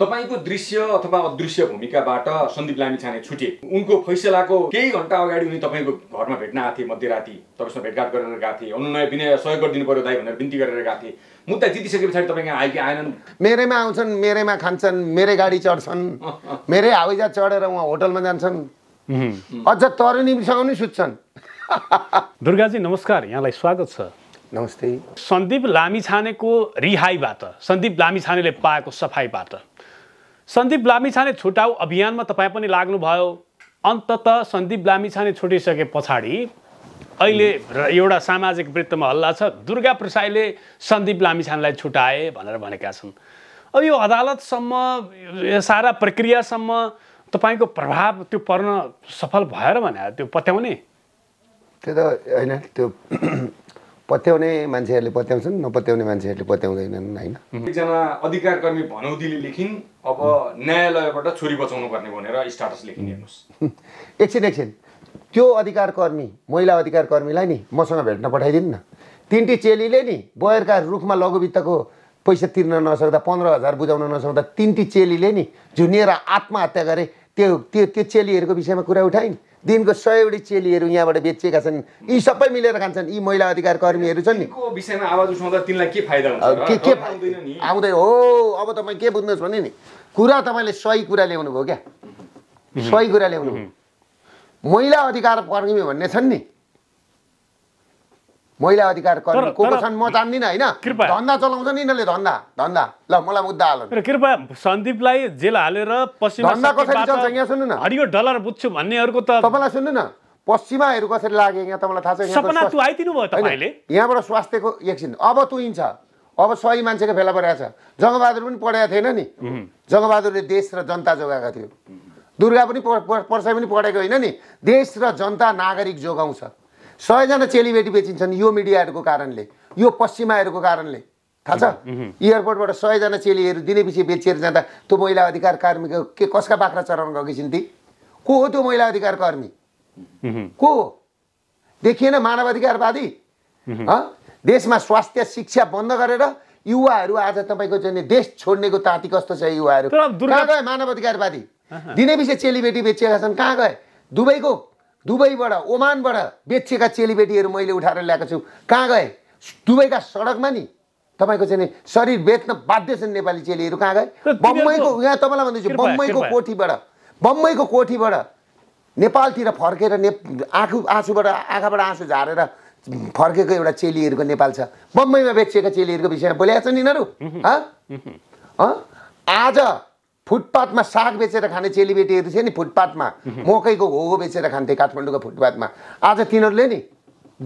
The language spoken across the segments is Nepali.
तपाईँको दृश्य अथवा अदृश्य भूमिकाबाट सन्दीप लामी छाने छुटे उनको फैसलाको केही घन्टा अगाडि उनी तपाईँको घरमा भेट्न आएको थिए मध्यराति तपाईँसँग भेटघाट गरेर गएको थिए अनुनय विनय सहयोग गरिदिनु पर्यो दाई भनेर बिन्ती गरेर गएको थिएँ मुद्दा जितिसके पछाडि तपाईँ आयो कि आएनन् मेरैमा आउँछन् मेरैमा खान्छन् मेरै गाडी चढ्छन् मेरै हावाईजहाज चढेर उहाँ होटलमा जान्छन् अझ तरुणीसँग पनि सुत्छन् दुर्गाजी नमस्कार यहाँलाई स्वागत छ नमस्ते सन्दीप लामिछानेको रिहाईबाट सन्दीप लामिछानेले पाएको सफाइबाट सन्दीप लामिछाने छुटाउ अभियानमा तपाईँ पनि लाग्नुभयो अन्तत सन्दीप लामिछाने छुटिसके पछाडि अहिले एउटा सामाजिक वृत्तमा हल्ला छ दुर्गा प्रसाईले सन्दीप लामिछानेलाई छुटाए भनेर भनेका छन् अब यो अदालतसम्म सारा प्रक्रियासम्म तपाईँको प्रभाव त्यो पर्न सफल भएर भने त्यो पत्याउने त्यो त होइन त्यो पत्याउने मान्छेहरूले पत्याउँछन् नपत्याउने मान्छेहरूले पत्याउँदैनन् होइन एकजना अधिकारकर्मी भनौतीले लेखिन् अब न्यायालयबाट छोरी बचाउनु पर्ने भनेर स्टाटस लेखिन् हेर्नुहोस् एकछिन एकछिन त्यो अधिकार कर्मी महिला अधिकार कर्मीलाई नि मसँग भेट्न पठाइदिनु न तिनटी चेलीले नि बयरका रुखमा लघुवित्तको पैसा तिर्न नसक्दा पन्ध्र हजार बुझाउन नसक्दा तिनटी चेलीले नि झुनिएर आत्महत्या गरे त्यो त्यो त्यो चेलीहरूको विषयमा कुरा उठाइन् दिनको सयवटी चेलीहरू यहाँबाट बेचिएका छन् यी सबै मिलेर खान्छन् यी महिला अधिकार कर्मीहरू छन् नि तिनलाई के फाइदा आउँदै हो अब तपाईँ के बुझ्नुहोस् भने नि कुरा तपाईँले सही कुरा ल्याउनुभयो क्या सही कुरा ल्याउनु महिला अधिकार कर्मी भन्ने छन् नि महिला अधिकार कर्मी को छन् म जान्दिनँ होइन धन्दा नि यिनीहरूले धन्दा धन्दा ल मलाई मुद्दा हाल कृपया सन्दीपलाई जेल हालेर पश्चिम धन्दा कसरी चल्छ यहाँ सुन्नु न हरियो डलर बुझ्छु भन्नेहरूको त तपाईँलाई सुन्नु न पश्चिमाहरू कसरी लाग्यो यहाँ तपाईँलाई थाहा छ सपना तु आइदिनु भयो तपाईँले यहाँबाट स्वास्थ्यको एकछिन अब तुइन्छ अब सही मान्छेको फेला परेको छ जङ्गबहादुर पनि पढेको थिएन नि जङ्गबहादुरले देश र जनता जोगाएको थियो दुर्गा पनि पर्सा पनि पढेको होइन नि देश र जनता नागरिक जोगाउँछ सयजना चेलीबेटी बेचिन्छन् यो मिडियाहरूको कारणले यो पश्चिमाहरूको कारणले थाहा छ एयरपोर्टबाट सयजना चेलीहरू पछि बेचिएर जाँदा त्यो महिला अधिकार कर्मी के कसका बाख्रा चराउन गएकी छिन् ती को हो त्यो महिला अधिकार कर्मी को हो देखिएन मानवाधिकारवादी देशमा स्वास्थ्य शिक्षा बन्द गरेर युवाहरू आज तपाईँको चाहिँ देश छोड्नेको ताती कस्तो छ युवाहरू कहाँ गए मानव दिनै पछि चेलीबेटी बेचिएका छन् कहाँ गए दुबईको दुबईबाट ओमानबाट बेचिएका चेलीबेटीहरू मैले उठाएर ल्याएको छु कहाँ गएँ दुबईका सडकमा नि तपाईँको चाहिँ शरीर बेच्न बाध्य छन् नेपाली चेलीहरू कहाँ गए बम्बईको यहाँ तपाईँलाई भन्दैछु बम्बईको कोठीबाट बम्बईको कोठीबाट नेपालतिर फर्केर ने आँखु आँसुबाट आँखाबाट आँसु झारेर फर्केको एउटा चेलीहरूको नेपाल छ बम्बईमा बेचिएका चेलीहरूको विषयमा बोलेका छन् यिनीहरू आज फुटपाथमा साग बेचेर खाने चेलीबेटीहरू थियो नि फुटपाथमा मकैको घोगो बेचेर खान्थे काठमाडौँको फुटपाथमा आज तिनीहरूले नि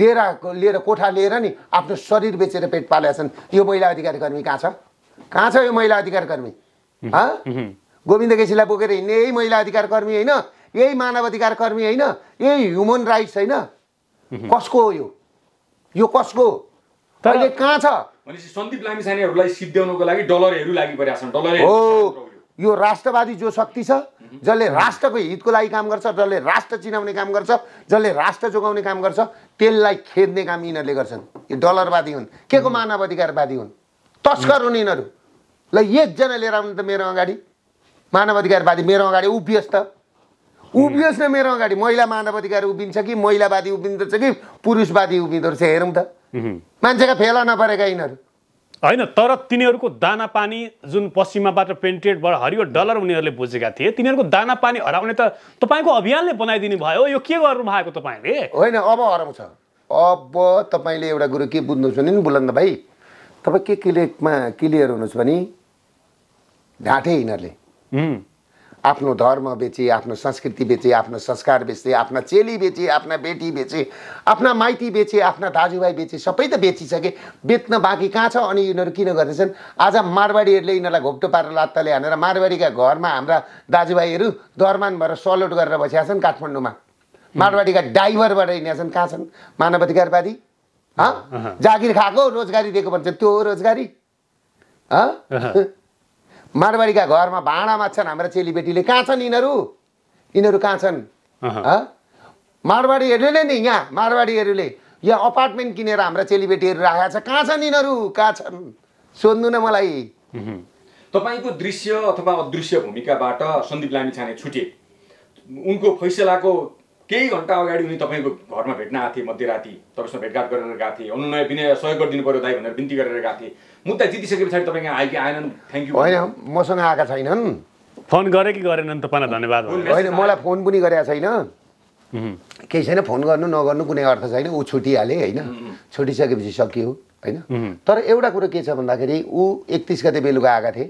डेरा लिएर कोठा लिएर नि आफ्नो शरीर बेचेर पेट पालेका छन् यो महिला अधिकार कर्मी कहाँ छ कहाँ छ यो महिला अधिकार कर्मी गोविन्द केसीलाई बोकेर हिँड्ने यही महिला अधिकार कर्मी होइन यही मानव अधिकार कर्मी होइन यही ह्युमन राइट्स होइन कसको हो यो यो कसको अहिले कहाँ छ भनेपछि सन्दीप लामिसानेहरूलाई सिद्ध्याउनुको लागि डलरहरू लागि परेका छन् डलर यो राष्ट्रवादी जो शक्ति छ जसले राष्ट्रको हितको लागि काम गर्छ जसले राष्ट्र चिनाउने काम गर्छ जसले राष्ट्र जोगाउने काम गर्छ त्यसलाई खेद्ने काम यिनीहरूले गर्छन् यो डलरवादी हुन् के को अधिकारवादी हुन् तस्कर हुन् यिनीहरू ल एकजना लिएर आउनु त मेरो अगाडि मानव अधिकारवादी मेरो अगाडि उभियोस् त उभियोस् न मेरो अगाडि महिला मानव अधिकार उभिन्छ कि महिलावादी उभिँदो रहेछ कि पुरुषवादी उभिँदो रहेछ हेरौँ त मान्छेका फेला नपरेका यिनीहरू होइन तर तिनीहरूको दाना पानी जुन पश्चिमाबाट पेन्टेडबाट हरियो डलर उनीहरूले बुझेका थिए तिनीहरूको दाना पानी हराउने त तपाईँको अभियानले बनाइदिनु भयो यो के गर्नु भएको तपाईँले होइन अब हराउँछ अब तपाईँले एउटा कुरो के बुझ्नुहोस् भने नि बुलन्द भाइ तपाईँ के क्लियरमा क्लियर हुनुहोस् भने ढाँटे यिनीहरूले आफ्नो धर्म बेचे आफ्नो संस्कृति बेचे आफ्नो संस्कार बेचे आफ्ना चेली बेचे आफ्ना बेटी बेचे आफ्ना माइती बेचे आफ्ना दाजुभाइ बेचे सबै त बेचिसके बेच्न बाँकी कहाँ छ अनि यिनीहरू किन गर्दैछन् आज मारवाडीहरूले यिनीहरूलाई घोप्टो पारेर लात्ताले हानेर मारवाडीका घरमा हाम्रा दाजुभाइहरू दरमान भएर सलोट गरेर बसेका छन् काठमाडौँमा मारवाडीका ड्राइभरबाट हिँडेका छन् कहाँ छन् मानव अधिकारवादी जागिर खाएको रोजगारी दिएको भन्छ त्यो रोजगारी मारवाडीका घरमा भाँडामा छन् हाम्रा चेलीबेटीले कहाँ छन् यिनीहरू यिनीहरू कहाँ छन् मारवाडीहरूले नि यहाँ मारवाडीहरूले यहाँ अपार्टमेन्ट किनेर हाम्रा चेलीबेटीहरू राखेको छ कहाँ छन् यिनीहरू कहाँ छन् सोध्नु न मलाई तपाईँको दृश्य अथवा अदृश्य भूमिकाबाट सन्दीप लामिछाने छुटे उनको फैसलाको केही घन्टा अगाडि उनी तपाईँको घरमा भेट्न आएको थिएँ मध्यराति तपाईँसँग भेटघाट गरेर गएको थिएँ अनुनय विनय सहयोग गरिदिनु पऱ्यो दाई भनेर बिन्ती गरेर गएको थिएँ मुद्दा जितिसके पछाडि तपाईँ यहाँ आयो आएनन् थ्याङ्क यू होइन मसँग आएका छैनन् फोन गरे कि गरेनन् तपाईँलाई धन्यवाद होइन मलाई फोन पनि गरेका छैन केही छैन फोन गर्नु नगर्नु कुनै अर्थ छैन ऊ छुटिहाले होइन छुटिसकेपछि सकियो होइन तर एउटा कुरो के छ भन्दाखेरि ऊ एकतिस गते बेलुका आएका थिए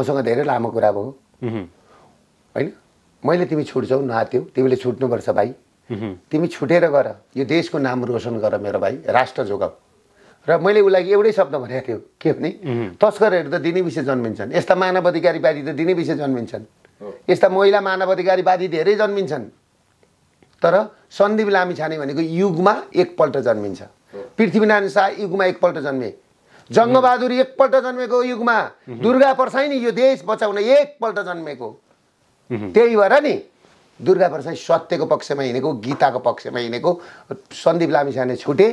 मसँग धेरै लामो कुरा भयो होइन मैले तिमी छुट्छौ नहात्यौ तिमीले छुट्नुपर्छ भाइ तिमी छुटेर गर यो देशको नाम रोशन गर मेरो भाइ राष्ट्र जोगाऊ र मैले उसलाई एउटै शब्द भनेको थियो के भने तस्करहरू त दिनै विषय जन्मिन्छन् यस्ता मानव अधिकारीवादी त दिनै विषय जन्मिन्छन् यस्ता महिला मानव अधिकारीवादी धेरै जन्मिन्छन् तर सन्दीप लामी छाने भनेको युगमा एकपल्ट जन्मिन्छ पृथ्वीनारायण शाह युगमा एकपल्ट जन्मे जङ्गबहादुर एकपल्ट जन्मेको युगमा दुर्गा नि यो देश बचाउन एकपल्ट जन्मेको त्यही भएर नि दुर्गा प्रसाद सत्यको पक्षमा हिँडेको गीताको पक्षमा हिँडेको सन्दीप लामिसाने छुटे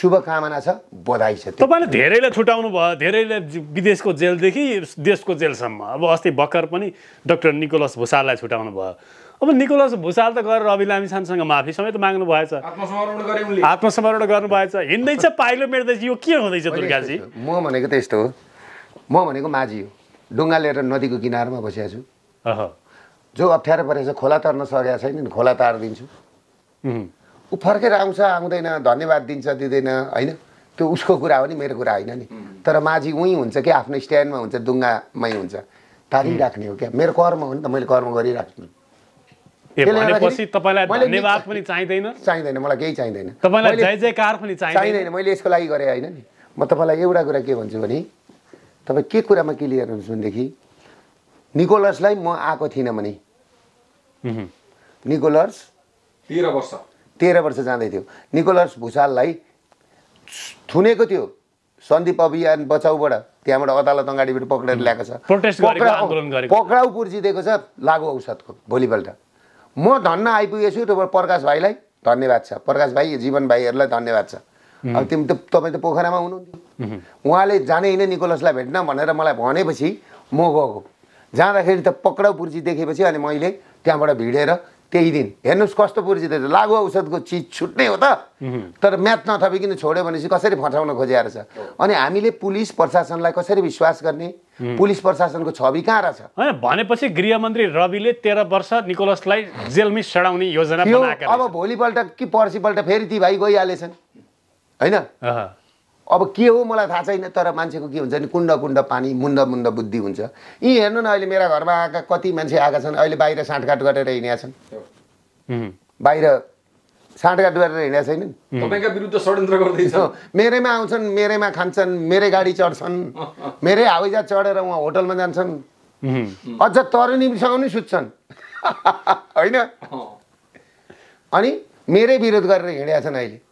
शुभकामना छ बधाई छ तपाईँले धेरैलाई छुट्याउनु भयो धेरैले विदेशको जेलदेखि देशको जेलसम्म अब अस्ति भर्खर पनि डक्टर निकोलस भुसाललाई छुटाउनु भयो अब निकोलस भुसाल त गएर रवि लामिसानसँग माफी समेत माग्नु भएछ आत्मसमर्पण गर्नुभएछ हिँड्दैछ पाइलो मेट्दैछ यो के हुँदैछ दुर्गाजी म भनेको त यस्तो हो म भनेको माझी हो डुङ्गा लिएर नदीको किनारमा बसेको छु जो अप्ठ्यारो परेको छ खोला तर्न सकेको छैन नि खोला तारिदिन्छु ऊ फर्केर आउँछ आउँदैन धन्यवाद दिन्छ दिँदैन होइन त्यो उसको कुरा हो नि मेरो कुरा होइन नि तर माझी उहीँ हुन्छ कि आफ्नो स्ट्यान्डमा हुन्छ डुङ्गामै हुन्छ तारिराख्ने हो क्या मेरो कर्म हो नि त मैले कर्म गरिराख्छु चाहिँदैन मलाई केही चाहिँदैन चाहिँदैन मैले यसको लागि गरेँ होइन नि म तपाईँलाई एउटा कुरा के भन्छु भने तपाईँ के कुरामा क्लियर हुन्छ भनेदेखि निकोलसलाई म आएको थिइनँ भने निकोलस तेह्र वर्ष तेह्र वर्ष जाँदै थियो निकोलस भुषाललाई थुनेको थियो सन्दीप अभियान बचाउबाट त्यहाँबाट अदालत अगाडिबाट पक्रेर ल्याएको छ पक्राउ पुर्जिदिएको छ लागु औषधको भोलिपल्ट म धन्न आइपुगेछु र प्रकाश भाइलाई धन्यवाद छ प्रकाश भाइ जीवन भाइहरूलाई धन्यवाद छ अब तिमी त तपाईँ त पोखरामा हुनुहुन्थ्यो उहाँले जाने होइन निकोलसलाई भेट्न भनेर मलाई भनेपछि म गएको जाँदाखेरि त पक्राउ पुर्जी देखेपछि अनि मैले त्यहाँबाट भिडेर त्यही दिन हेर्नुहोस् कस्तो पुर्जी त लागु औषधको चिज छुट्ने हो त तर म्याथ नथपिकन छोड्यो भनेपछि कसरी फर्साउन खोजेको रहेछ अनि हामीले पुलिस प्रशासनलाई कसरी विश्वास गर्ने पुलिस प्रशासनको छवि कहाँ रहेछ भनेपछि गृहमन्त्री रविले तेह्र वर्ष निकोलसलाई जेलमै सडाउने योजना अब भोलिपल्ट कि पर्सिपल्ट फेरि ती भाइ गइहालेछन् होइन अब के हो मलाई थाहा छैन तर मान्छेको के हुन्छ नि कुण्ड कुण्ड पानी मुन्द मुन्द बुद्धि हुन्छ यी हेर्नु न अहिले मेरा घरमा आएका कति मान्छे आएका छन् अहिले बाहिर साँठगाँठ गरेर हिँडेका छन् बाहिर साँठगाँठ गरेर हिँडेका छैनन् तपाईँका विरुद्ध षड्यन्त्र गर्दैछ मेरैमा आउँछन् मेरैमा खान्छन् मेरै गाडी चढ्छन् मेरै हावाजात चढेर उहाँ होटलमा जान्छन् अझ तरुणीसँग नि सुत्छन् होइन अनि मेरै विरोध गरेर हिँडेका छन् अहिले